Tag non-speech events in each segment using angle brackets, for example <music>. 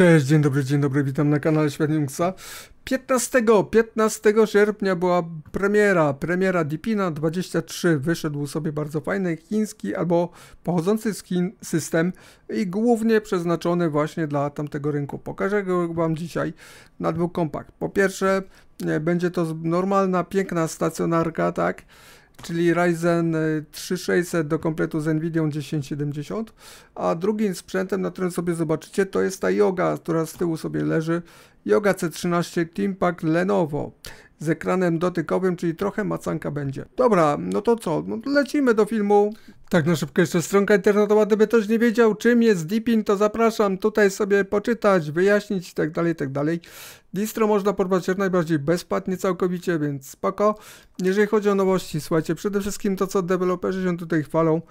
Cześć, dzień dobry, dzień dobry, witam na kanale Świat 15, 15 sierpnia była premiera, premiera Deepina 23. Wyszedł sobie bardzo fajny chiński albo pochodzący z Chin system i głównie przeznaczony właśnie dla tamtego rynku. Pokażę go Wam dzisiaj na dwóch kompakt. Po pierwsze, e, będzie to normalna, piękna stacjonarka, tak? czyli Ryzen 3600 y, do kompletu z Nvidia 1070, a drugim sprzętem, na którym sobie zobaczycie, to jest ta Yoga, która z tyłu sobie leży, Yoga C13 Teampak Lenovo z ekranem dotykowym, czyli trochę macanka będzie. Dobra, no to co? No to lecimy do filmu. Tak na szybko jeszcze stronka internetowa, gdyby ktoś nie wiedział czym jest Deepin, to zapraszam tutaj sobie poczytać, wyjaśnić i tak dalej, tak dalej. Distro można porwać jak najbardziej bezpłatnie całkowicie, więc spoko. Jeżeli chodzi o nowości, słuchajcie, przede wszystkim to co deweloperzy się tutaj chwalą.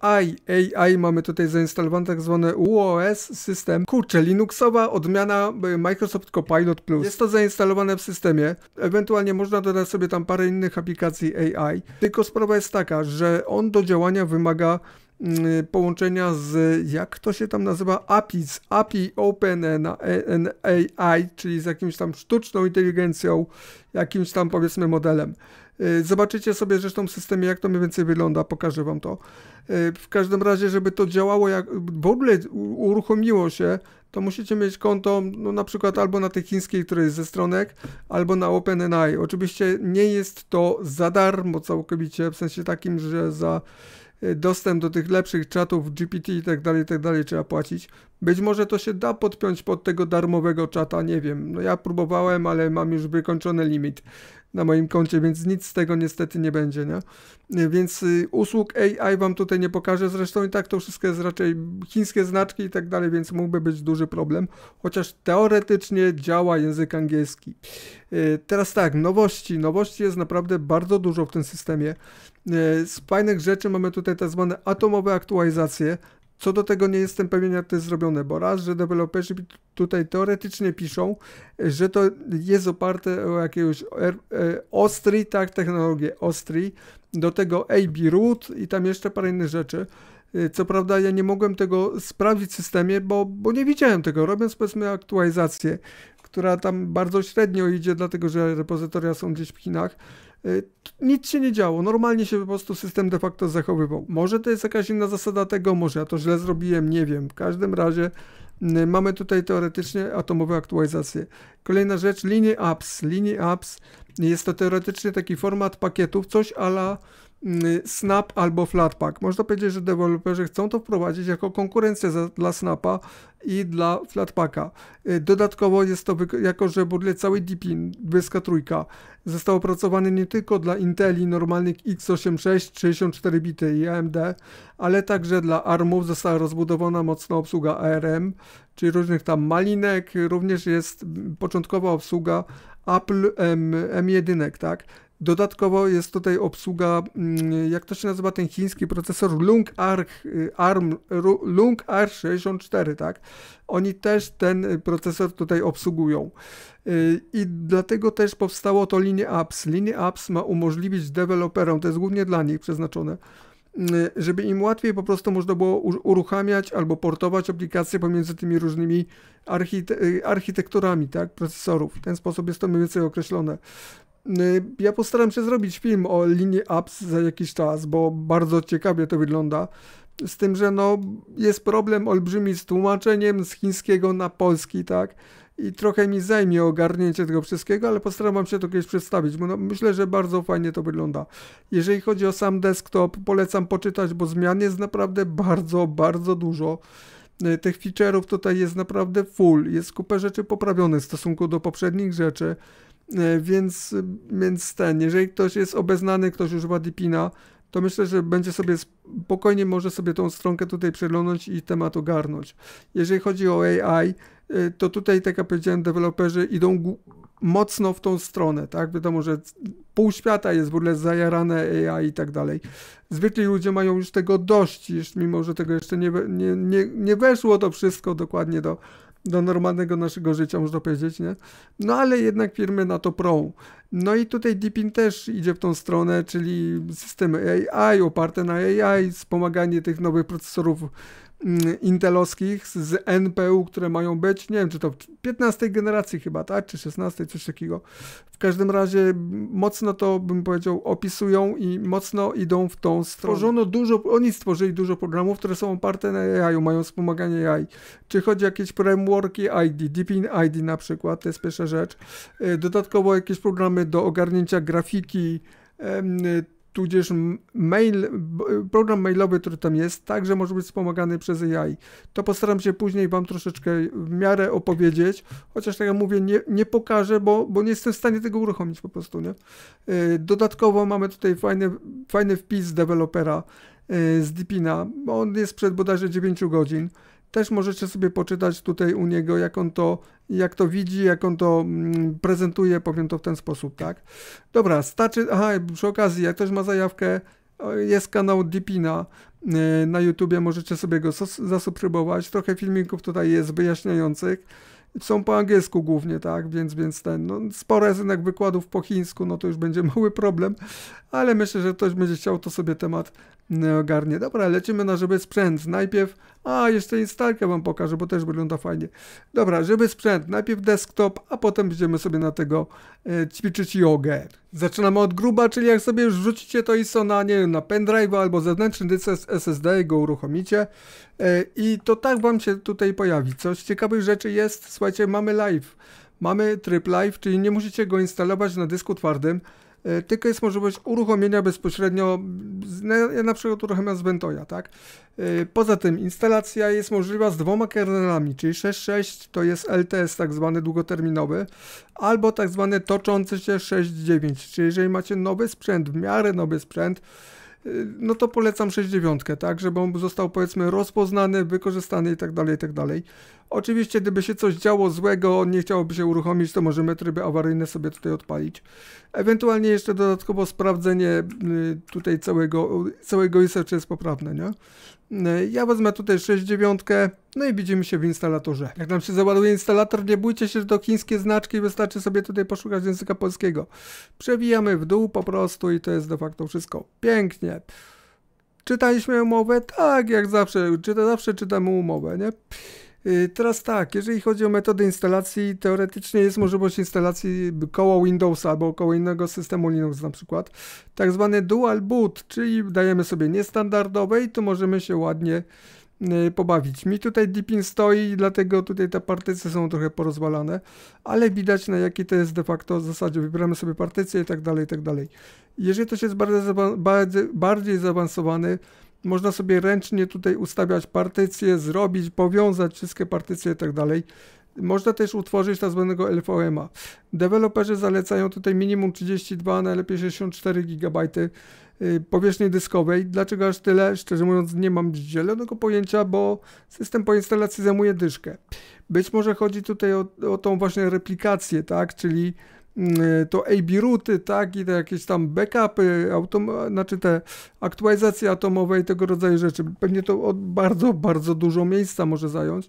AI, AI mamy tutaj zainstalowany tak zwany UOS system. Kurczę, Linuxowa odmiana y, Microsoft Copilot Plus. Jest to zainstalowane w systemie. Ewentualnie można dodać sobie tam parę innych aplikacji AI. Tylko sprawa jest taka, że on do działania wymaga mm, połączenia z, jak to się tam nazywa, API, z API OpenAI, czyli z jakimś tam sztuczną inteligencją, jakimś tam powiedzmy modelem. Y, zobaczycie sobie zresztą w systemie, jak to mniej więcej wygląda, pokażę Wam to. Y, w każdym razie, żeby to działało, jak w ogóle uruchomiło się, to musicie mieć konto no, na przykład albo na tej chińskiej która jest ze stronek, albo na OpenAI. Oczywiście nie jest to za darmo całkowicie, w sensie takim, że za Y, dostęp do tych lepszych czatów GPT i tak dalej, i tak dalej trzeba płacić. Być może to się da podpiąć pod tego darmowego czata, nie wiem. No ja próbowałem, ale mam już wykończony limit na moim koncie, więc nic z tego niestety nie będzie, nie? Y, więc y, usług AI wam tutaj nie pokażę, zresztą i tak to wszystko jest raczej chińskie znaczki i tak dalej, więc mógłby być duży problem, chociaż teoretycznie działa język angielski. Teraz tak, nowości. Nowości jest naprawdę bardzo dużo w tym systemie. E, z fajnych rzeczy mamy tutaj tak zwane atomowe aktualizacje. Co do tego nie jestem pewien, jak to jest zrobione, bo raz, że deweloperzy tutaj teoretycznie piszą, że to jest oparte o jakiegoś er- e, Ostri, tak, technologię Ostri, do tego AB Root i tam jeszcze parę innych rzeczy. E, co prawda ja nie mogłem tego sprawdzić w systemie, bo, bo nie widziałem tego, robiąc powiedzmy aktualizację, która tam bardzo średnio idzie, dlatego że repozytoria są gdzieś w Chinach. Y, nic się nie działo. Normalnie się po prostu system de facto zachowywał. Może to jest jakaś inna zasada tego, może ja to źle zrobiłem, nie wiem. W każdym razie y, mamy tutaj teoretycznie atomowe aktualizacje. Kolejna rzecz, linie apps. Linie apps jest to teoretycznie taki format pakietów, coś ala Mm, Snap albo Flatpak. Można powiedzieć, że deweloperzy chcą to wprowadzić jako konkurencję za, dla Snapa i dla Flatpaka. Y, dodatkowo jest to, jako że budle cały Deepin trójka. został opracowany nie tylko dla Inteli normalnych x86 64 bity i AMD, ale także dla ARMów została rozbudowana mocna obsługa ARM, czyli różnych tam malinek, również jest mm, początkowa obsługa Apple M, M1, tak? Dodatkowo jest tutaj obsługa, mm, jak to się nazywa ten chiński procesor Lung Arc y, ARM Lung R64, tak? Oni też ten procesor tutaj obsługują. Y, I dlatego też powstało to linie apps. Linie apps ma umożliwić deweloperom, to jest głównie dla nich przeznaczone, y, żeby im łatwiej po prostu można było uruchamiać albo portować aplikacje pomiędzy tymi różnymi archite architekturami, tak, procesorów. W ten sposób jest to mniej więcej określone. Y, ja postaram się zrobić film o linii apps za jakiś czas, bo bardzo ciekawie to wygląda. Z tym, że no, jest problem olbrzymi z tłumaczeniem z chińskiego na polski, tak? I trochę mi zajmie ogarnięcie tego wszystkiego, ale postaram się to kiedyś przedstawić, bo no, myślę, że bardzo fajnie to wygląda. Jeżeli chodzi o sam desktop, polecam poczytać, bo zmian jest naprawdę bardzo, bardzo dużo. Y, tych feature'ów tutaj jest naprawdę full, jest kupę rzeczy poprawionych w stosunku do poprzednich rzeczy. E, więc, więc ten, jeżeli ktoś jest obeznany, ktoś używa Dipina, to myślę, że będzie sobie spokojnie może sobie tą stronkę tutaj przeglądać i temat ogarnąć. Jeżeli chodzi o AI, e, to tutaj, tak jak powiedziałem, deweloperzy idą mocno w tą stronę, tak? Wiadomo, że pół świata jest w ogóle zajarane AI i tak dalej. Zwykli ludzie mają już tego dość, mimo że tego jeszcze nie, nie, nie, nie weszło to wszystko dokładnie do, do normalnego naszego życia, można powiedzieć, nie? No ale jednak firmy na to prą. No i tutaj Deepin też idzie w tą stronę, czyli systemy AI oparte na AI, wspomaganie tych nowych procesorów Mm, intelowskich z NPU, które mają być, nie wiem, czy to 15 generacji chyba, tak, czy 16, coś takiego. W każdym razie mocno to, bym powiedział, opisują i mocno idą w tą stronę. Stworzono dużo, oni stworzyli dużo programów, które są oparte na AI, mają wspomaganie AI. Czy chodzi o jakieś frameworki ID, Deepin ID na przykład, to jest pierwsza rzecz. E, dodatkowo jakieś programy do ogarnięcia grafiki, tudzież mail, program mailowy, który tam jest, także może być wspomagany przez AI. To postaram się później Wam troszeczkę w miarę opowiedzieć, chociaż tak jak mówię, nie, nie pokażę, bo, bo nie jestem w stanie tego uruchomić po prostu, nie? Y, dodatkowo mamy tutaj fajny, fajny wpis dewelopera y, z bo on jest przed bodajże 9 godzin. Też możecie sobie poczytać tutaj u niego, jak on to, jak to widzi, jak on to mm, prezentuje, powiem to w ten sposób, tak? Dobra, starczy, aha, przy okazji, jak ktoś ma zajawkę, jest kanał Dipina e, na YouTubie, możecie sobie go zasubskrybować. Trochę filmików tutaj jest wyjaśniających. Są po angielsku głównie, tak, więc, więc ten, no, sporo jest jednak wykładów po chińsku, no to już będzie <laughs> mały problem, ale myślę, że ktoś będzie chciał, to sobie temat ogarnie. Dobra, lecimy na żeby sprzęt. Najpierw, a jeszcze instalkę wam pokażę, bo też wygląda fajnie. Dobra, żeby sprzęt. Najpierw desktop, a potem będziemy sobie na tego e, ćwiczyć jogę. Zaczynamy od gruba, czyli jak sobie już wrzucicie to ISO na, nie wiem, na pendrive albo zewnętrzny dysk SSD go uruchomicie e, i to tak wam się tutaj pojawi. Coś ciekawych rzeczy jest, słuchajcie, mamy live. Mamy tryb live, czyli nie musicie go instalować na dysku twardym. E, tylko jest możliwość uruchomienia bezpośrednio, ja na przykład uruchamiam z Bentoya, tak? E, poza tym instalacja jest możliwa z dwoma kernelami, czyli 6.6 to jest LTS tak zwany długoterminowy, albo tak zwany toczący się 6.9, czyli jeżeli macie nowy sprzęt, w miarę nowy sprzęt, no to polecam 6.9, tak, żeby on został powiedzmy rozpoznany, wykorzystany i tak dalej, i tak dalej. Oczywiście, gdyby się coś działo złego, nie chciałoby się uruchomić, to możemy tryby awaryjne sobie tutaj odpalić. Ewentualnie jeszcze dodatkowo sprawdzenie y, tutaj całego, całego ISA, czy jest poprawne, nie? E, ja wezmę tutaj 69, no i widzimy się w instalatorze. Jak nam się załaduje instalator, nie bójcie się, że to chińskie znaczki, wystarczy sobie tutaj poszukać języka polskiego. Przewijamy w dół po prostu i to jest de facto wszystko. Pięknie. Czytaliśmy umowę? Tak, jak zawsze, czyta, zawsze czytamy umowę, nie? Y, teraz tak, jeżeli chodzi o metody instalacji, teoretycznie jest możliwość instalacji koło Windowsa albo koło innego systemu Linux na przykład. Tak zwany dual boot, czyli dajemy sobie niestandardowe i tu możemy się ładnie y, pobawić. Mi tutaj Deepin stoi, dlatego tutaj te partycje są trochę porozwalane, ale widać na jaki to jest de facto w zasadzie. Wybieramy sobie partycje i tak dalej, i tak dalej. Jeżeli to jest bardziej, bardziej zaawansowany, można sobie ręcznie tutaj ustawiać partycje, zrobić, powiązać wszystkie partycje i tak dalej. Można też utworzyć tak zwanego LVM-a. Deweloperzy zalecają tutaj minimum 32, najlepiej 64 GB y, powierzchni dyskowej. Dlaczego aż tyle? Szczerze mówiąc nie mam zielonego pojęcia, bo system po instalacji zajmuje dyszkę. Być może chodzi tutaj o, o tą właśnie replikację, tak? Czyli Y, to AB Routy, tak, i te jakieś tam backupy, autom- znaczy te aktualizacje atomowe i tego rodzaju rzeczy. Pewnie to bardzo, bardzo dużo miejsca może zająć.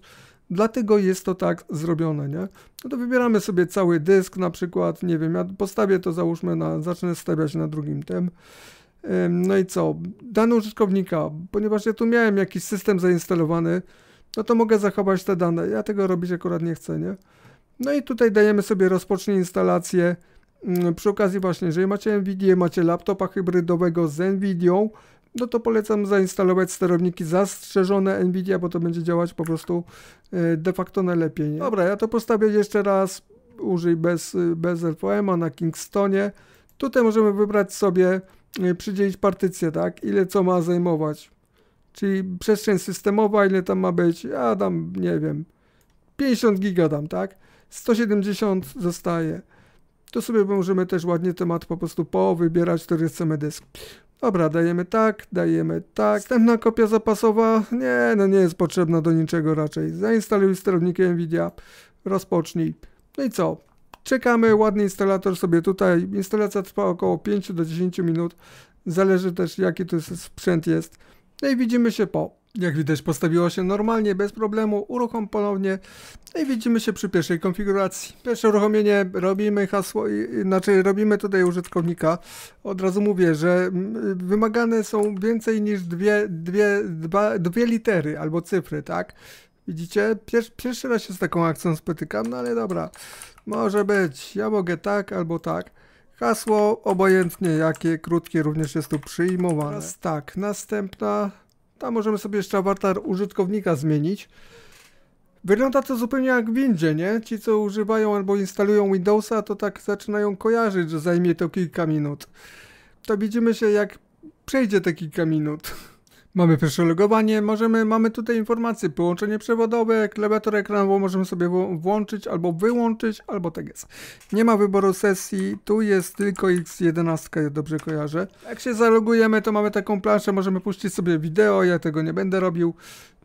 Dlatego jest to tak zrobione, nie? No to wybieramy sobie cały dysk na przykład, nie wiem, ja postawię to załóżmy na, zacznę stawiać na drugim tem. No i co? Dane użytkownika, ponieważ ja tu miałem jakiś system zainstalowany, no to mogę zachować te dane. Ja tego robić akurat nie chcę, nie? No i tutaj dajemy sobie rozpocznij instalację. Mm, przy okazji właśnie, jeżeli macie NVIDIA, macie laptopa hybrydowego z NVIDIA, no to polecam zainstalować sterowniki zastrzeżone NVIDIA, bo to będzie działać po prostu e, de facto najlepiej. Nie? Dobra, ja to postawię jeszcze raz, użyj bez, y, bez LVM-a na Kingstonie. Tutaj możemy wybrać sobie, y, przydzielić partycję, tak, ile co ma zajmować. Czyli przestrzeń systemowa, ile tam ma być, ja dam, nie wiem, 50 giga dam, tak. 170 zostaje. To sobie możemy też ładnie temat po prostu powybierać, który chcemy dysk. Dobra, dajemy tak, dajemy tak. Następna kopia zapasowa, nie, no nie jest potrzebna do niczego raczej. Zainstaluj sterownik NVIDIA, rozpocznij. No i co? Czekamy, ładny instalator sobie tutaj. Instalacja trwa około 5 do 10 minut. Zależy też jaki to sprzęt jest. No i widzimy się po. Jak widać postawiło się normalnie, bez problemu, uruchom ponownie i widzimy się przy pierwszej konfiguracji. Pierwsze uruchomienie robimy hasło, znaczy robimy tutaj użytkownika. Od razu mówię, że mm, wymagane są więcej niż dwie, dwie, dwa, dwie litery albo cyfry, tak? Widzicie? Pier, pierwszy raz się z taką akcją spotykam, no ale dobra. Może być, ja mogę tak albo tak. Hasło obojętnie jakie, krótkie również jest tu przyjmowane. Teraz tak, następna tam możemy sobie jeszcze awatar użytkownika zmienić. Wygląda to zupełnie jak w nie? Ci, co używają albo instalują Windowsa, to tak zaczynają kojarzyć, że zajmie to kilka minut. To widzimy się, jak przejdzie te kilka minut. Mamy pierwsze logowanie, możemy, mamy tutaj informacje, połączenie przewodowe, klawiaturę ekranową możemy sobie włączyć albo wyłączyć, albo tak jest. Nie ma wyboru sesji, tu jest tylko X11, jak dobrze kojarzę. Jak się zalogujemy, to mamy taką planszę, możemy puścić sobie wideo, ja tego nie będę robił.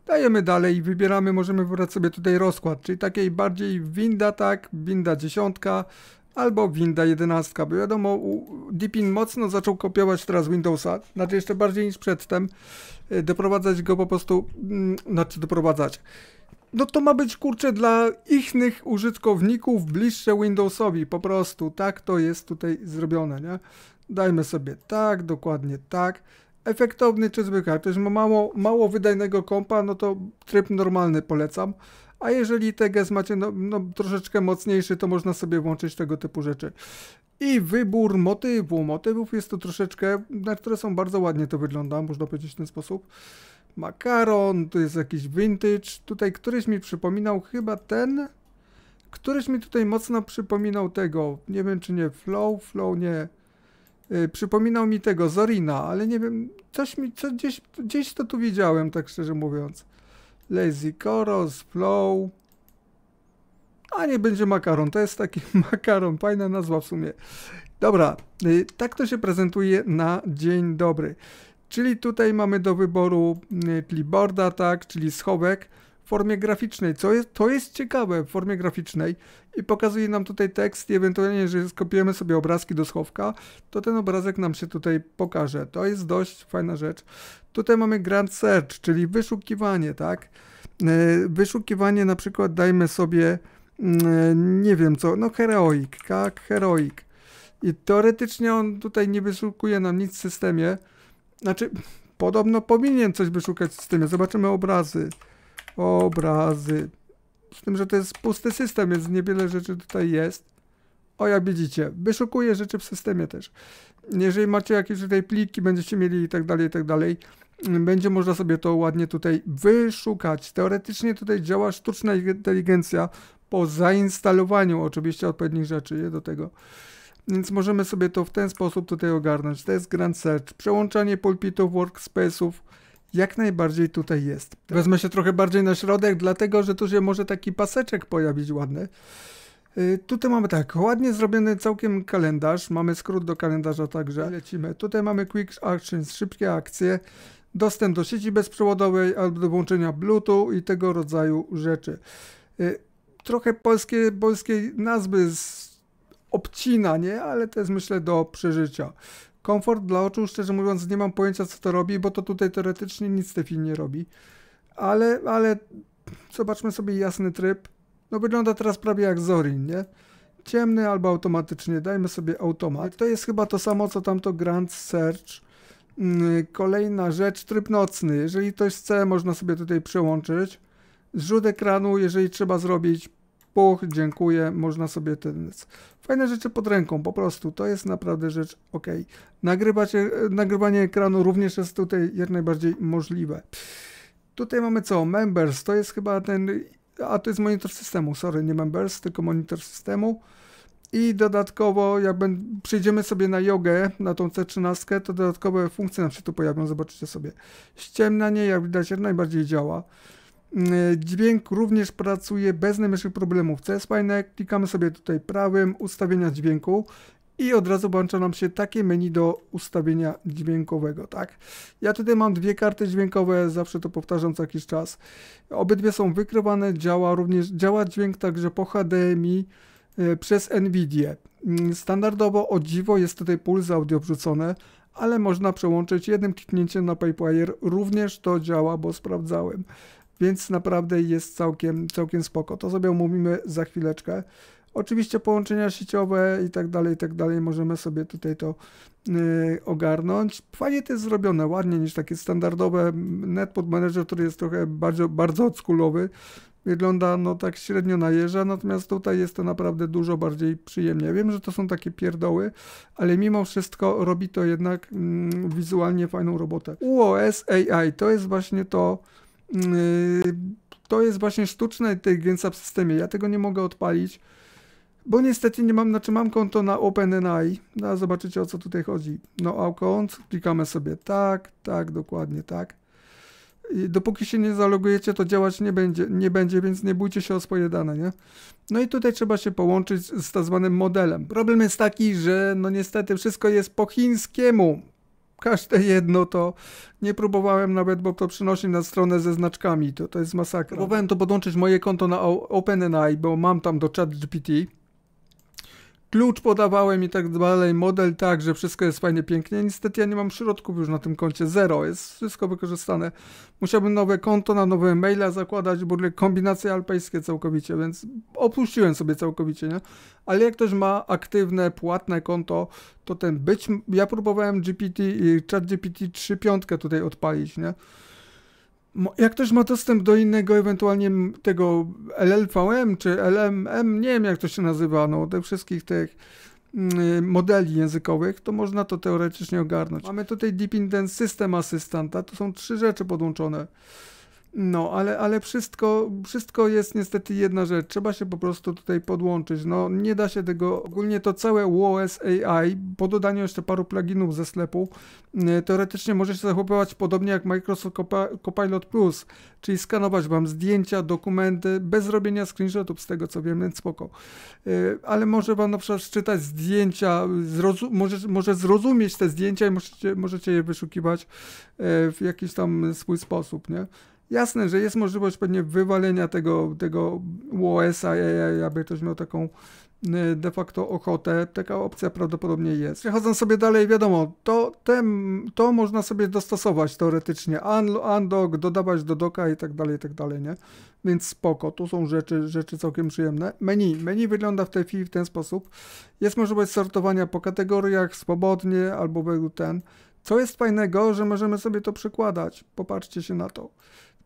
Dajemy dalej i wybieramy, możemy wybrać sobie tutaj rozkład, czyli takiej bardziej winda, tak, winda dziesiątka, albo Winda 11, bo wiadomo, Deepin mocno zaczął kopiować teraz Windowsa, znaczy jeszcze bardziej niż przedtem. Y, doprowadzać go po prostu, mm, znaczy doprowadzać. No to ma być kurczę dla ichnych użytkowników bliższe Windowsowi, po prostu tak to jest tutaj zrobione, nie? Dajmy sobie tak, dokładnie tak. Efektowny czy zwykły, ktoś ma mało, mało wydajnego kompa, no to tryb normalny polecam. A jeżeli TGS macie no, no, troszeczkę mocniejszy, to można sobie włączyć tego typu rzeczy. I wybór motywu. Motywów jest to troszeczkę, na które są bardzo ładnie to wygląda, można powiedzieć w ten sposób. Makaron, to jest jakiś vintage. Tutaj któryś mi przypominał chyba ten. Któryś mi tutaj mocno przypominał tego. Nie wiem czy nie Flow, Flow nie. Yy, przypominał mi tego Zorina, ale nie wiem, coś mi, co, gdzieś, gdzieś to tu widziałem, tak szczerze mówiąc. Lazy Koros, Flow. A nie będzie makaron. To jest taki <laughs> makaron. Fajna nazwa w sumie. Dobra, y, tak to się prezentuje na dzień dobry. Czyli tutaj mamy do wyboru y, clipboarda, tak, czyli schowek w formie graficznej, co jest, to jest ciekawe w formie graficznej i pokazuje nam tutaj tekst i ewentualnie jeżeli skopiujemy sobie obrazki do schowka, to ten obrazek nam się tutaj pokaże. To jest dość fajna rzecz. Tutaj mamy grand search, czyli wyszukiwanie, tak? Y, wyszukiwanie na przykład dajmy sobie Mm, nie wiem co, no heroik, tak, heroik. I teoretycznie on tutaj nie wyszukuje nam nic w systemie. Znaczy, podobno powinien coś wyszukać w systemie. Zobaczymy obrazy. Obrazy. Z tym, że to jest pusty system, więc niewiele rzeczy tutaj jest. O, jak widzicie, wyszukuje rzeczy w systemie też. Jeżeli macie jakieś tutaj pliki, będziecie mieli i tak dalej, i tak dalej, będzie można sobie to ładnie tutaj wyszukać. Teoretycznie tutaj działa sztuczna inteligencja, po zainstalowaniu oczywiście odpowiednich rzeczy do tego. Więc możemy sobie to w ten sposób tutaj ogarnąć. To jest Grand Search. Przełączanie pulpitów, workspace'ów jak najbardziej tutaj jest. Tak. Wezmę się trochę bardziej na środek, dlatego że tu się może taki paseczek pojawić ładny. Y, tutaj mamy tak, ładnie zrobiony całkiem kalendarz, mamy skrót do kalendarza także, lecimy. Tutaj mamy Quick Actions, szybkie akcje, dostęp do sieci bezprzewodowej albo do włączenia Bluetooth i tego rodzaju rzeczy. Y, trochę polskie, polskiej nazwy z, obcina, nie? Ale to jest myślę do przeżycia. Komfort dla oczu, szczerze mówiąc, nie mam pojęcia co to robi, bo to tutaj teoretycznie nic tej film nie robi. Ale, ale zobaczmy sobie jasny tryb. No wygląda teraz prawie jak Zorin, nie? Ciemny albo automatycznie, dajmy sobie automat. To jest chyba to samo co tamto Grand Search. Mm, kolejna rzecz, tryb nocny. Jeżeli ktoś chce, można sobie tutaj przełączyć. Zrzut ekranu, jeżeli trzeba zrobić, puch, dziękuję, można sobie ten... Fajne rzeczy pod ręką, po prostu, to jest naprawdę rzecz ok. Nagrywacie, nagrywanie ekranu również jest tutaj jak najbardziej możliwe. Tutaj mamy co? Members, to jest chyba ten... A to jest monitor systemu, sorry, nie members, tylko monitor systemu. I dodatkowo, jak ben, przyjdziemy sobie na jogę, na tą C13, to dodatkowe funkcje nam się tu pojawią, zobaczycie sobie. nie, jak widać, jak najbardziej działa. Y, dźwięk również pracuje bez najmniejszych problemów, co jest fajne. Klikamy sobie tutaj prawym ustawienia dźwięku i od razu włącza nam się takie menu do ustawienia dźwiękowego, tak? Ja tutaj mam dwie karty dźwiękowe, zawsze to powtarzam co jakiś czas. Obydwie są wykrywane, działa również, działa dźwięk także po HDMI y, przez NVIDIA. Mm, standardowo o dziwo jest tutaj puls audio wrzucone, ale można przełączyć jednym kliknięciem na PayPlayer. Również to działa, bo sprawdzałem więc naprawdę jest całkiem, całkiem spoko. To sobie omówimy za chwileczkę. Oczywiście połączenia sieciowe i tak dalej, i tak dalej, możemy sobie tutaj to y, ogarnąć. Fajnie to jest zrobione, ładnie niż takie standardowe netpod manager, który jest trochę bardzo, bardzo odskulowy. Wygląda no tak średnio na jeża, natomiast tutaj jest to naprawdę dużo bardziej przyjemnie. Wiem, że to są takie pierdoły, ale mimo wszystko robi to jednak mm, wizualnie fajną robotę. UOS AI to jest właśnie to, Y, to jest właśnie sztuczna inteligencja w systemie. Ja tego nie mogę odpalić, bo niestety nie mam, znaczy mam konto na OpenAI. No, zobaczycie o co tutaj chodzi. No, konto klikamy sobie tak, tak, dokładnie tak. I dopóki się nie zalogujecie, to działać nie będzie, nie będzie, więc nie bójcie się o swoje dane, nie? No i tutaj trzeba się połączyć z tak zwanym modelem. Problem jest taki, że no niestety wszystko jest po chińskiemu każde jedno to nie próbowałem nawet, bo to przynosi na stronę ze znaczkami, to, to jest masakra. Próbowałem to podłączyć moje konto na OpenAI, bo mam tam do ChatGPT klucz podawałem i tak dalej, model tak, że wszystko jest fajnie, pięknie. Niestety ja nie mam środków już na tym koncie, zero, jest wszystko wykorzystane. Musiałbym nowe konto na nowe maila zakładać, w ogóle kombinacje alpejskie całkowicie, więc opuściłem sobie całkowicie, nie? Ale jak ktoś ma aktywne, płatne konto, to ten być, ja próbowałem GPT i GPT 3.5 tutaj odpalić, nie? jak ktoś ma dostęp do innego, ewentualnie tego LLVM czy LMM, nie wiem jak to się nazywa, no, tych wszystkich tych mm, modeli językowych, to można to teoretycznie ogarnąć. Mamy tutaj Deep Indent System asystanta. to są trzy rzeczy podłączone. No, ale, ale wszystko, wszystko jest niestety jedna rzecz. Trzeba się po prostu tutaj podłączyć. No, nie da się tego, ogólnie to całe WOS AI, po dodaniu jeszcze paru pluginów ze sklepu, e, teoretycznie może się zachowywać podobnie jak Microsoft Copilot Plus, czyli skanować Wam zdjęcia, dokumenty, bez robienia screenshotów z tego co wiem, więc spoko. E, ale może Wam na przykład czytać zdjęcia, może, może zrozumieć te zdjęcia i możecie, możecie je wyszukiwać e, w jakiś tam swój sposób, nie? Jasne, że jest możliwość pewnie wywalenia tego, tego OS, a aby ktoś miał taką y, de facto ochotę, taka opcja prawdopodobnie jest. Przechodząc sobie dalej, wiadomo, to, tem, to można sobie dostosować teoretycznie, undock, dodawać do doka i tak dalej, i tak dalej, nie? Więc spoko, tu są rzeczy, rzeczy całkiem przyjemne. Menu, menu wygląda w tej chwili w ten sposób. Jest możliwość sortowania po kategoriach swobodnie albo według ten. Co jest fajnego, że możemy sobie to przekładać? Popatrzcie się na to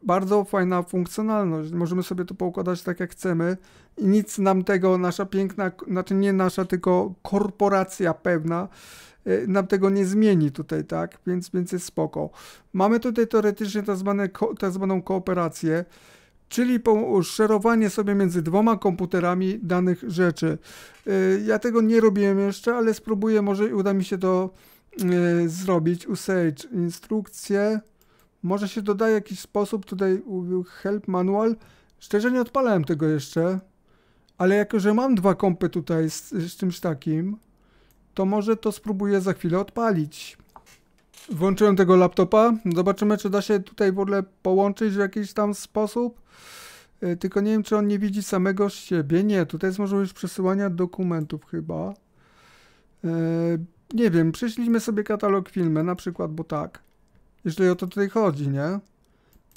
bardzo fajna funkcjonalność. Możemy sobie to poukładać tak jak chcemy i nic nam tego nasza piękna, znaczy nie nasza, tylko korporacja pewna y, nam tego nie zmieni tutaj, tak? Więc, więc jest spoko. Mamy tutaj teoretycznie tak, tak zwaną kooperację, czyli szerowanie sobie między dwoma komputerami danych rzeczy. Y, ja tego nie robiłem jeszcze, ale spróbuję, może uda mi się to y, zrobić. Usage instrukcje. Może się dodaje jakiś sposób, tutaj help manual. Szczerze nie odpalałem tego jeszcze, ale jako, że mam dwa kompy tutaj z, z czymś takim, to może to spróbuję za chwilę odpalić. Włączyłem tego laptopa, zobaczymy czy da się tutaj w ogóle połączyć w jakiś tam sposób. E, tylko nie wiem, czy on nie widzi samego siebie. Nie, tutaj jest możliwość przesyłania dokumentów chyba. E, nie wiem, prześlijmy sobie katalog filmy, na przykład, bo tak. Jeżeli o to tutaj chodzi, nie?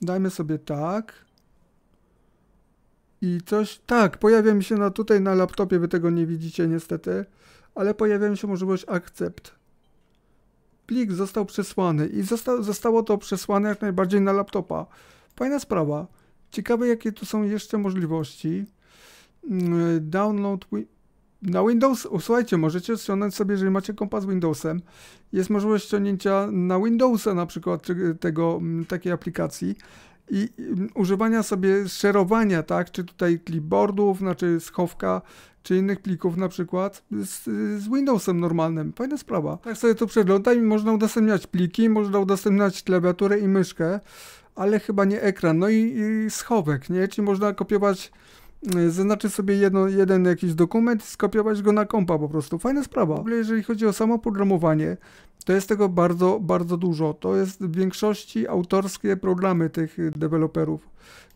Dajmy sobie tak. I coś... Tak, pojawia mi się na, tutaj na laptopie, wy tego nie widzicie niestety, ale pojawia mi się możliwość akcept. Plik został przesłany i zosta, zostało to przesłane jak najbardziej na laptopa. Fajna sprawa. Ciekawe, jakie tu są jeszcze możliwości. Mm, download na Windows, słuchajcie, możecie ściągnąć sobie, jeżeli macie kompa z Windowsem, jest możliwość ściągnięcia na Windowsa na przykład tego, mm, takiej aplikacji i mm, używania sobie szerowania, tak, czy tutaj clipboardów, znaczy schowka, czy innych plików na przykład z, z Windowsem normalnym. Fajna sprawa. Tak sobie to przeglądam i można udostępniać pliki, można udostępniać klawiaturę i myszkę, ale chyba nie ekran, no i, i schowek, nie? Czyli można kopiować Y, zaznaczyć sobie jedno, jeden jakiś dokument i skopiować go na kompa po prostu. Fajna sprawa. W ogóle jeżeli chodzi o samo programowanie, to jest tego bardzo, bardzo dużo. To jest w większości autorskie programy tych deweloperów.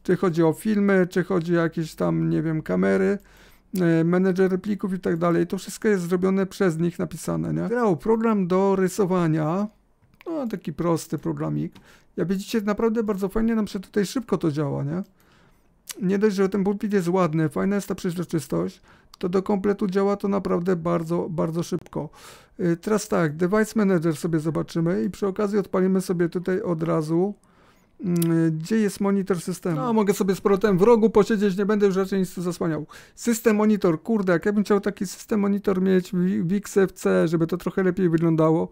Czy chodzi o filmy, czy chodzi o jakieś tam, nie wiem, kamery, y, menedżery plików i tak dalej. To wszystko jest zrobione przez nich, napisane, nie? Grał program do rysowania, no taki prosty programik. Jak widzicie, naprawdę bardzo fajnie nam się tutaj szybko to działa, nie? nie dość, że ten pulpit jest ładny, fajna jest ta przeźroczystość, to do kompletu działa to naprawdę bardzo, bardzo szybko. Y, teraz tak, Device Manager sobie zobaczymy i przy okazji odpalimy sobie tutaj od razu mm, gdzie jest monitor systemu. No, mogę sobie z powrotem w rogu posiedzieć, nie będę już raczej nic tu zasłaniał. System monitor, kurde, jak ja bym chciał taki system monitor mieć w XFC, żeby to trochę lepiej wyglądało,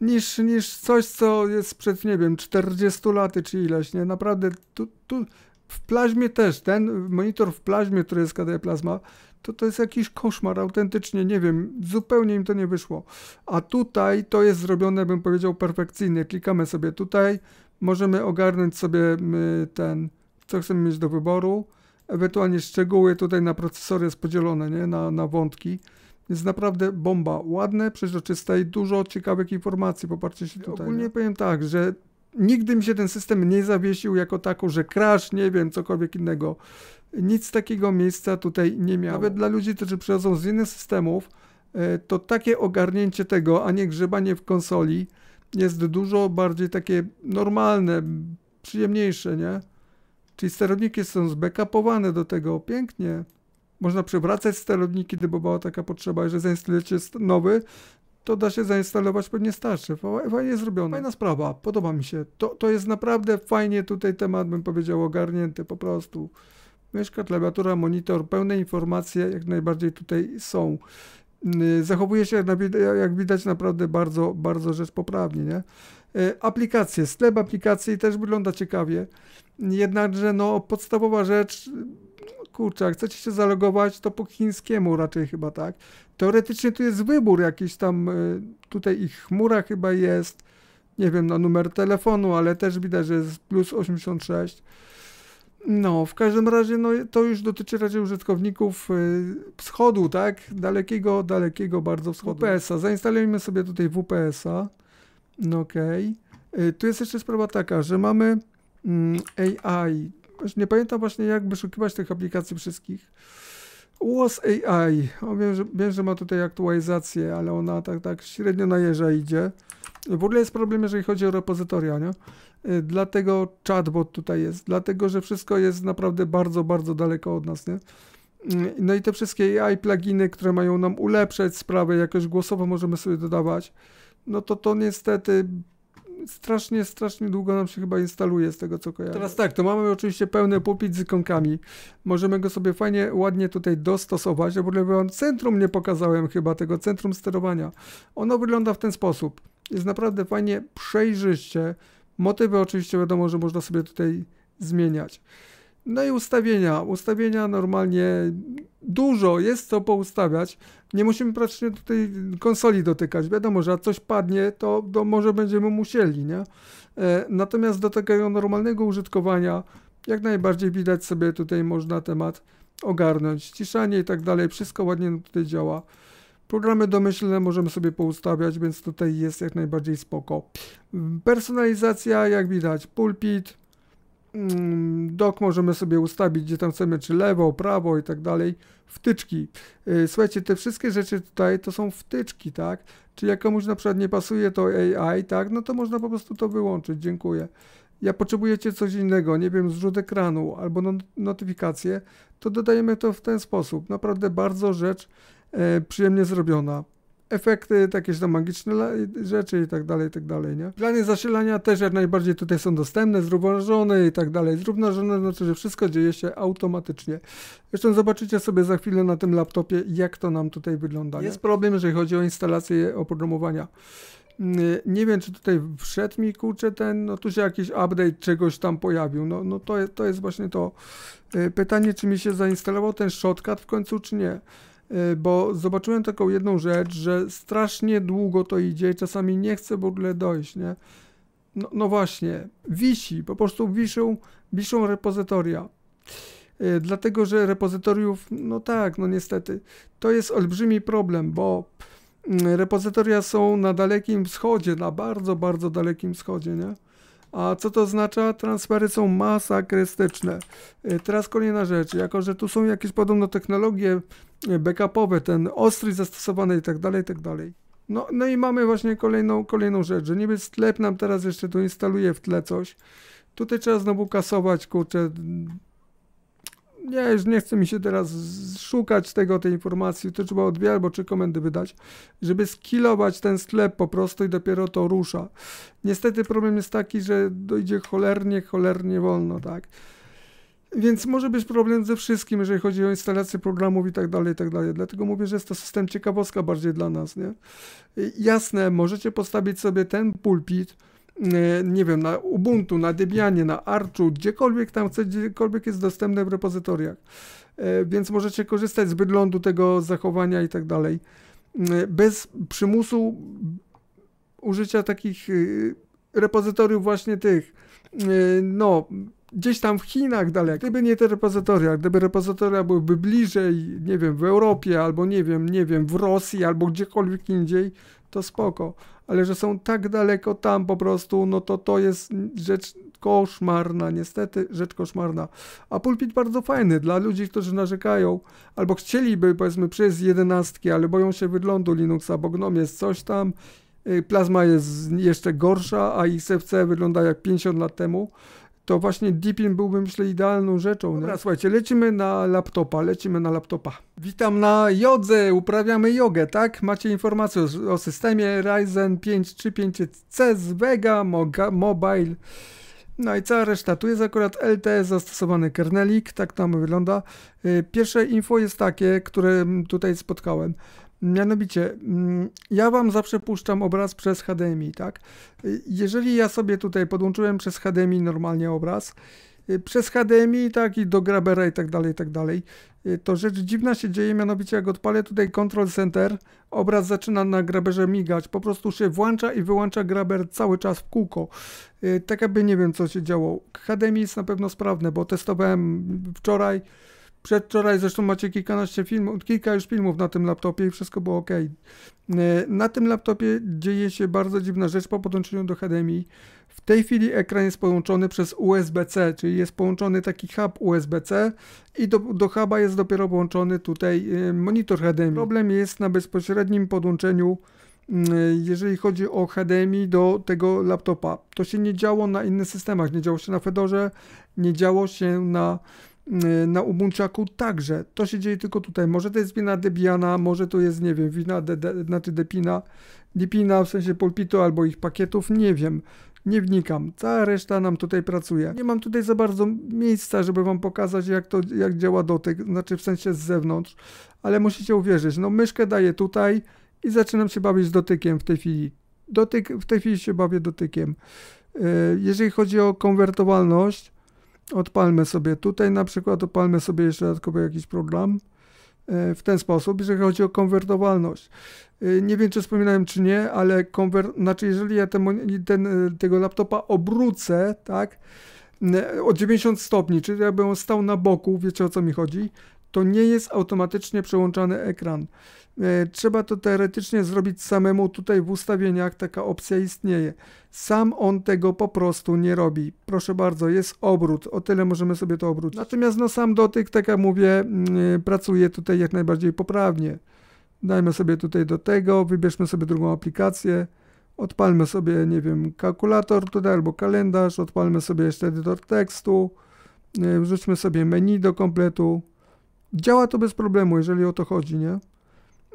niż, niż coś, co jest przed, nie wiem, 40 laty czy ileś, nie? Naprawdę, tu, tu w plaźmie też, ten monitor w plaźmie, który jest KDE Plasma, to to jest jakiś koszmar, autentycznie, nie wiem, zupełnie im to nie wyszło. A tutaj to jest zrobione, bym powiedział, perfekcyjnie. Klikamy sobie tutaj, możemy ogarnąć sobie mm, ten, co chcemy mieć do wyboru, ewentualnie szczegóły, tutaj na procesor jest podzielone, nie, na, na wątki. Jest naprawdę bomba, ładne, przeźroczyste i dużo ciekawych informacji, popatrzcie się tutaj. Ogólnie powiem tak, że nigdy mi się ten system nie zawiesił jako tako, że crash, nie wiem, cokolwiek innego. Nic takiego miejsca tutaj nie miało. Nawet dla ludzi, którzy przychodzą z innych systemów, e, to takie ogarnięcie tego, a nie grzebanie w konsoli, jest dużo bardziej takie normalne, przyjemniejsze, nie? Czyli sterowniki są zbackupowane do tego, pięknie. Można przywracać sterowniki, gdyby była taka potrzeba, że zainstalujecie nowy, to da się zainstalować pewnie starsze. Fajnie zrobione, fajna sprawa, podoba mi się. To, to jest naprawdę fajnie tutaj temat, bym powiedział, ogarnięty po prostu. Myszka, klawiatura, monitor, pełne informacje jak najbardziej tutaj są. Mm, y, zachowuje się, jak widać, naprawdę bardzo, bardzo rzecz poprawnie. Nie? Y, aplikacje, sklep aplikacji też wygląda ciekawie. Jednakże no, podstawowa rzecz, kurczę, jak chcecie się zalogować, to po chińskiemu raczej chyba, tak? Teoretycznie tu jest wybór jakiś tam, y, tutaj ich chmura chyba jest, nie wiem, na no, numer telefonu, ale też widać, że jest plus 86. No, w każdym razie no, to już dotyczy raczej użytkowników y, wschodu, tak? Dalekiego, dalekiego bardzo wschodu. WPS-a. Zainstalujemy sobie tutaj WPS-a. No, okej. Okay. tu jest jeszcze sprawa taka, że mamy mm, AI nie pamiętam właśnie jak wyszukiwać tych aplikacji wszystkich. UOS AI. O, wiem, że, wiem, że ma tutaj aktualizację, ale ona tak, tak średnio na jeża idzie. W ogóle jest problem, jeżeli chodzi o repozytoria, nie? Y, dlatego chatbot tutaj jest, dlatego, że wszystko jest naprawdę bardzo, bardzo daleko od nas, nie? Mm, no i te wszystkie AI pluginy, które mają nam ulepszać sprawę, jakoś głosowo możemy sobie dodawać, no to to niestety strasznie, strasznie długo nam się chyba instaluje z tego co kojarzę. Teraz tak, to mamy oczywiście pełny pulpit z ikonkami. Możemy go sobie fajnie, ładnie tutaj dostosować. Ja w ogóle wam centrum nie pokazałem chyba tego, centrum sterowania. Ono wygląda w ten sposób. Jest naprawdę fajnie przejrzyście. Motywy oczywiście wiadomo, że można sobie tutaj zmieniać. No i ustawienia. Ustawienia normalnie dużo jest co poustawiać. Nie musimy praktycznie tutaj konsoli dotykać. Wiadomo, że jak coś padnie, to, to może będziemy musieli, nie? E, natomiast do takiego normalnego użytkowania jak najbardziej widać sobie tutaj można temat ogarnąć. Ciszanie i tak dalej, wszystko ładnie tutaj działa. Programy domyślne możemy sobie poustawiać, więc tutaj jest jak najbardziej spoko. Personalizacja, jak widać, pulpit, Mm, dok możemy sobie ustawić, gdzie tam chcemy, czy lewo, prawo i tak dalej, wtyczki. Y, słuchajcie, te wszystkie rzeczy tutaj to są wtyczki, tak? Czy jak komuś na przykład nie pasuje to AI, tak? No to można po prostu to wyłączyć, dziękuję. Ja potrzebujecie coś innego, nie wiem, zrzut ekranu albo no, notyfikację, to dodajemy to w ten sposób. Naprawdę bardzo rzecz e, przyjemnie zrobiona efekty, jakieś tam magiczne rzeczy i tak dalej, i tak dalej, nie? Plany zasilania też jak najbardziej tutaj są dostępne, zrównoważone i tak dalej. Zrównoważone znaczy, że wszystko dzieje się automatycznie. Zresztą zobaczycie sobie za chwilę na tym laptopie, jak to nam tutaj wygląda. Nie? Jest problem, jeżeli chodzi o instalację oprogramowania. Mm, nie wiem, czy tutaj wszedł mi kurczę ten, no tu się jakiś update czegoś tam pojawił. No, no to, to jest właśnie to y, pytanie, czy mi się zainstalował ten shortcut w końcu, czy nie. Y, bo zobaczyłem taką jedną rzecz, że strasznie długo to idzie i czasami nie chcę w ogóle dojść, nie? No, no właśnie, wisi, po prostu wiszą, wiszą repozytoria. Y, dlatego, że repozytoriów, no tak, no niestety, to jest olbrzymi problem, bo mm, repozytoria są na Dalekim Wschodzie, na bardzo, bardzo Dalekim Wschodzie, nie? A co to oznacza? Transfery są masakrystyczne. Y, teraz kolejna rzecz, jako że tu są jakieś podobno technologie y, backupowe, ten ostry zastosowany i tak dalej, i tak dalej. No, no i mamy właśnie kolejną, kolejną rzecz, że niby sklep nam teraz jeszcze tu instaluje w tle coś. Tutaj trzeba znowu kasować, kurczę, nie, już nie chce mi się teraz szukać tego, tej informacji, to trzeba od albo czy komendy wydać, żeby skilować ten sklep po prostu i dopiero to rusza. Niestety problem jest taki, że dojdzie cholernie, cholernie wolno, tak. Więc może być problem ze wszystkim, jeżeli chodzi o instalację programów i tak dalej, i tak dalej. Dlatego mówię, że jest to system ciekawostka bardziej dla nas, nie? Jasne, możecie postawić sobie ten pulpit, Y, nie wiem, na Ubuntu, na Debianie, na Archu, gdziekolwiek tam chce, gdziekolwiek jest dostępne w repozytoriach. Y, więc możecie korzystać z wyglądu tego zachowania i tak dalej. Y, bez przymusu użycia takich repozytoriów właśnie tych, no, gdzieś tam w Chinach dalej. Gdyby nie te repozytoria, gdyby repozytoria byłyby bliżej, nie wiem, w Europie, albo nie wiem, nie wiem, w Rosji, albo gdziekolwiek indziej, to spoko ale że są tak daleko tam po prostu, no to to jest rzecz koszmarna, niestety rzecz koszmarna. A pulpit bardzo fajny dla ludzi, którzy narzekają, albo chcieliby powiedzmy przez jedenastki, ale boją się wyglądu Linuxa, bo GNOME jest coś tam, y, plazma jest jeszcze gorsza, a XFC wygląda jak 50 lat temu, to właśnie Deepin byłby, myślę, idealną rzeczą. Dobra, nie? słuchajcie, lecimy na laptopa, lecimy na laptopa. Witam na jodze, uprawiamy jogę, tak? Macie informacje o, systemie Ryzen 5 3500C z Vega Moga, Mobile. No i cała reszta. Tu jest akurat LTS zastosowany kernelik, tak tam wygląda. Y, pierwsze info jest takie, które tutaj spotkałem. Mianowicie, mm, ja Wam zawsze puszczam obraz przez HDMI, tak? Jeżeli ja sobie tutaj podłączyłem przez HDMI normalnie obraz, y, przez HDMI, tak, i do Grabera i tak dalej, i tak dalej, y, to rzecz dziwna się dzieje, mianowicie jak odpalę tutaj Control Center, obraz zaczyna na Graberze migać, po prostu się włącza i wyłącza Graber cały czas w kółko, y, tak aby nie wiem co się działo. HDMI jest na pewno sprawne, bo testowałem wczoraj, Przedczoraj zresztą macie kilkanaście filmów, kilka już filmów na tym laptopie i wszystko było ok. E, na tym laptopie dzieje się bardzo dziwna rzecz po podłączeniu do HDMI. W tej chwili ekran jest połączony przez USB-C, czyli jest połączony taki hub USB-C i do, do huba jest dopiero połączony tutaj e, monitor HDMI. Problem jest na bezpośrednim podłączeniu mm, e, jeżeli chodzi o HDMI do tego laptopa. To się nie działo na innych systemach, nie działo się na Fedorze, nie działo się na Y, na Ubuntuaku także. To się dzieje tylko tutaj. Może to jest wina Debiana, może to jest, nie wiem, wina de, de, znaczy Depina, Depina w sensie pulpitu albo ich pakietów, nie wiem. Nie wnikam. Cała reszta nam tutaj pracuje. Nie mam tutaj za bardzo miejsca, żeby wam pokazać, jak to, jak działa dotyk, znaczy w sensie z zewnątrz, ale musicie uwierzyć. No myszkę daję tutaj i zaczynam się bawić dotykiem w tej chwili. Dotyk, w tej chwili się bawię dotykiem. Y, jeżeli chodzi o konwertowalność, Odpalmy sobie tutaj na przykład, odpalmy sobie jeszcze dodatkowo jakiś program e, w ten sposób, jeżeli chodzi o konwertowalność. E, nie wiem, czy wspominałem, czy nie, ale konwer... znaczy, jeżeli ja ten, ten, tego laptopa obrócę, tak, o 90 stopni, czyli jakbym stał na boku, wiecie o co mi chodzi, to nie jest automatycznie przełączany ekran. E, trzeba to teoretycznie zrobić samemu, tutaj w ustawieniach taka opcja istnieje. Sam on tego po prostu nie robi. Proszę bardzo, jest obrót, o tyle możemy sobie to obrócić. Natomiast no sam dotyk, tak jak mówię, mm, e, pracuje tutaj jak najbardziej poprawnie. Dajmy sobie tutaj do tego, wybierzmy sobie drugą aplikację, odpalmy sobie, nie wiem, kalkulator tutaj albo kalendarz, odpalmy sobie jeszcze edytor tekstu, e, wrzućmy sobie menu do kompletu. Działa to bez problemu, jeżeli o to chodzi, nie?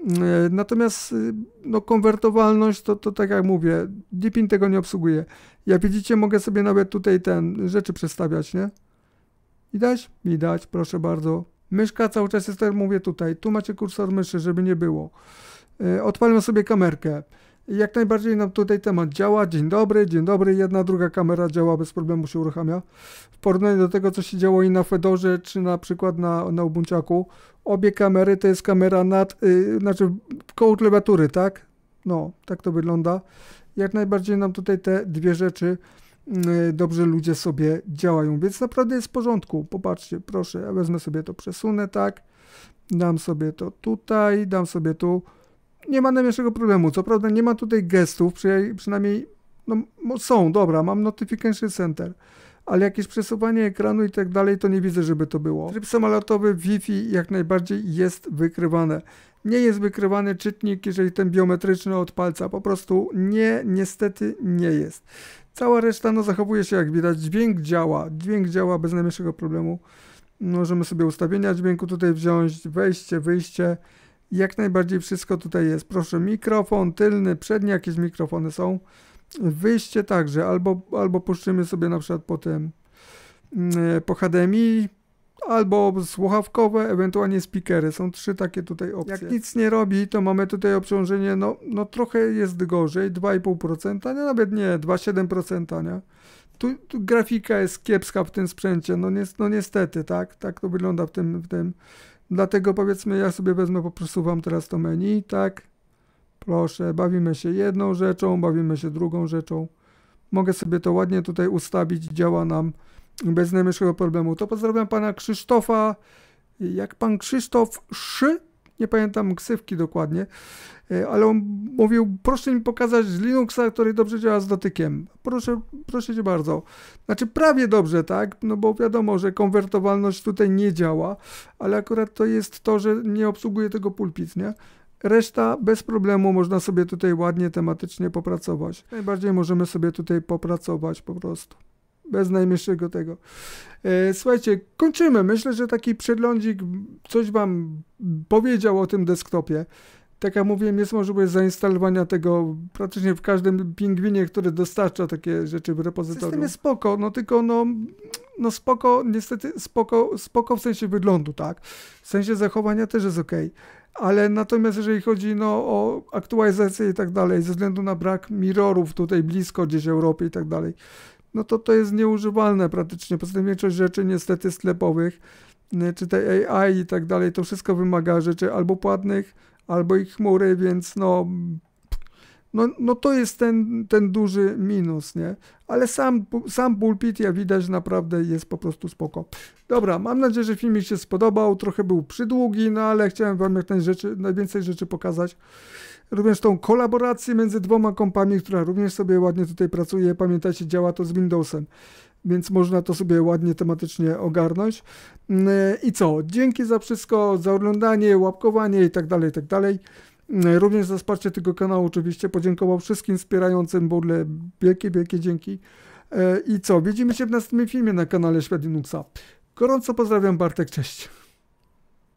E, natomiast y, no, konwertowalność to, to tak jak mówię, Deepin tego nie obsługuje. Jak widzicie, mogę sobie nawet tutaj ten rzeczy przestawiać, nie? Widać? Widać, proszę bardzo. Myszka cały czas jest, tak mówię, tutaj. Tu macie kursor myszy, żeby nie było. E, odpalmy sobie kamerkę. Jak najbardziej nam tutaj temat działa. Dzień dobry, dzień dobry. Jedna, druga kamera działa, bez problemu się uruchamia. W porównaniu do tego, co się działo i na Fedorze, czy na przykład na, na Ubunciaku, obie kamery to jest kamera nad, yy, znaczy koło klawiatury, tak? No, tak to wygląda. Jak najbardziej nam tutaj te dwie rzeczy yy, dobrze ludzie sobie działają, więc naprawdę jest w porządku. Popatrzcie, proszę, ja wezmę sobie to, przesunę, tak? Dam sobie to tutaj, dam sobie tu nie ma najmniejszego problemu. Co prawda nie ma tutaj gestów, przynajmniej no, są, dobra, mam Notification Center, ale jakieś przesuwanie ekranu i tak dalej, to nie widzę, żeby to było. Tryb samolotowy Wi-Fi jak najbardziej jest wykrywane. Nie jest wykrywany czytnik, jeżeli ten biometryczny od palca, po prostu nie, niestety nie jest. Cała reszta no, zachowuje się jak widać, dźwięk działa, dźwięk działa bez najmniejszego problemu. Możemy sobie ustawienia dźwięku tutaj wziąć, wejście, wyjście, jak najbardziej wszystko tutaj jest. Proszę, mikrofon tylny, przedni, jakieś mikrofony są. Wyjście także, albo, albo puszczymy sobie na przykład potem po mm, e, HDMI, albo słuchawkowe, ewentualnie speakery. Są trzy takie tutaj opcje. Jak nic nie robi, to mamy tutaj obciążenie, no, no trochę jest gorzej, 2,5%, nie, nawet nie, 2,7%, nie? tu, tu, grafika jest kiepska w tym sprzęcie, no, ni no niestety, tak, tak to wygląda w tym, w tym. Dlatego powiedzmy, ja sobie wezmę, wam teraz to menu, tak, proszę, bawimy się jedną rzeczą, bawimy się drugą rzeczą. Mogę sobie to ładnie tutaj ustawić, działa nam bez najmniejszego problemu. To pozdrawiam pana Krzysztofa, jak pan Krzysztof Szy nie pamiętam ksywki dokładnie, e, ale on mówił, proszę mi pokazać Linuxa, który dobrze działa z dotykiem. Proszę, proszę cię bardzo. Znaczy prawie dobrze, tak? No bo wiadomo, że konwertowalność tutaj nie działa, ale akurat to jest to, że nie obsługuje tego pulpit, nie? Reszta bez problemu można sobie tutaj ładnie tematycznie popracować. Najbardziej możemy sobie tutaj popracować po prostu bez najmniejszego tego. E, słuchajcie, kończymy. Myślę, że taki przeglądzik coś Wam powiedział o tym desktopie. Tak jak mówiłem, jest możliwość zainstalowania tego praktycznie w każdym pingwinie, który dostarcza takie rzeczy w repozytorium. System jest spoko, no tylko no, no spoko, niestety spoko, spoko w sensie wyglądu, tak? W sensie zachowania też jest ok. Ale natomiast jeżeli chodzi no, o aktualizację i tak dalej, ze względu na brak mirrorów tutaj blisko gdzieś w Europie i tak dalej, no to to jest nieużywalne praktycznie. Poza tym większość rzeczy niestety sklepowych, y, czy tej AI i tak dalej, to wszystko wymaga rzeczy albo płatnych, albo ich chmury, więc no no, no to jest ten, ten duży minus, nie? Ale sam, sam pulpit, ja widać, naprawdę jest po prostu spoko. Dobra, mam nadzieję, że filmik się spodobał. Trochę był przydługi, no ale chciałem wam jak rzeczy, najwięcej rzeczy pokazać. Również tą kolaborację między dwoma kompami, która również sobie ładnie tutaj pracuje. Pamiętajcie, działa to z Windowsem więc można to sobie ładnie tematycznie ogarnąć. Mm, I co? Dzięki za wszystko, za oglądanie, łapkowanie i tak dalej, i tak dalej. E, również za wsparcie tego kanału oczywiście podziękował wszystkim wspierającym, w wielkie, wielkie dzięki. E, I co? Widzimy się w następnym filmie na kanale Świat Linuxa. Gorąco pozdrawiam, Bartek, cześć.